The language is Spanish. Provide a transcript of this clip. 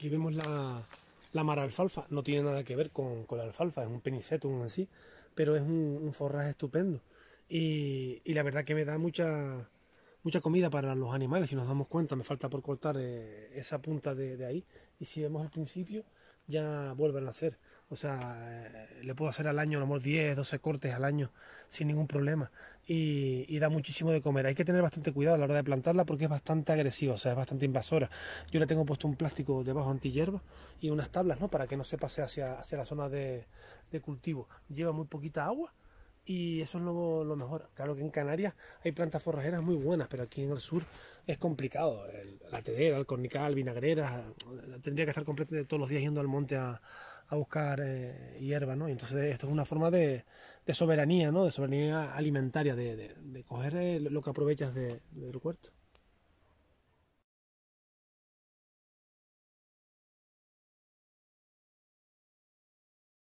Aquí vemos la, la mara alfalfa. No tiene nada que ver con, con la alfalfa, es un penicetum así, pero es un, forraje estupendo. Y, la verdad que me da mucha, mucha comida para los animales, si nos damos cuenta. Me falta por cortar eh, esa punta de, de ahí. Y si vemos al principio, ya vuelven a hacer. O sea, eh, le puedo hacer al año a lo mejor 10, 12 cortes al año sin ningún problema. Y, da muchísimo de comer. Hay que tener bastante cuidado a la hora de plantarla porque es bastante agresiva, o sea, es bastante invasora. Yo le tengo puesto un plástico debajo hierba y unas tablas, ¿no? Para que no se pase hacia, hacia la zona de cultivo. Lleva muy poquita agua y eso es lo, mejor. Claro que en Canarias hay plantas forrajeras muy buenas, pero aquí en el sur es complicado. la tedera, el cornical, vinagreras, tendría que estar completamente todos los días yendo al monte a, buscar eh, hierba, ¿no? entonces esto es una forma de, soberanía, ¿no? De soberanía alimentaria, de, de, de coger eh, lo que aprovechas del huerto.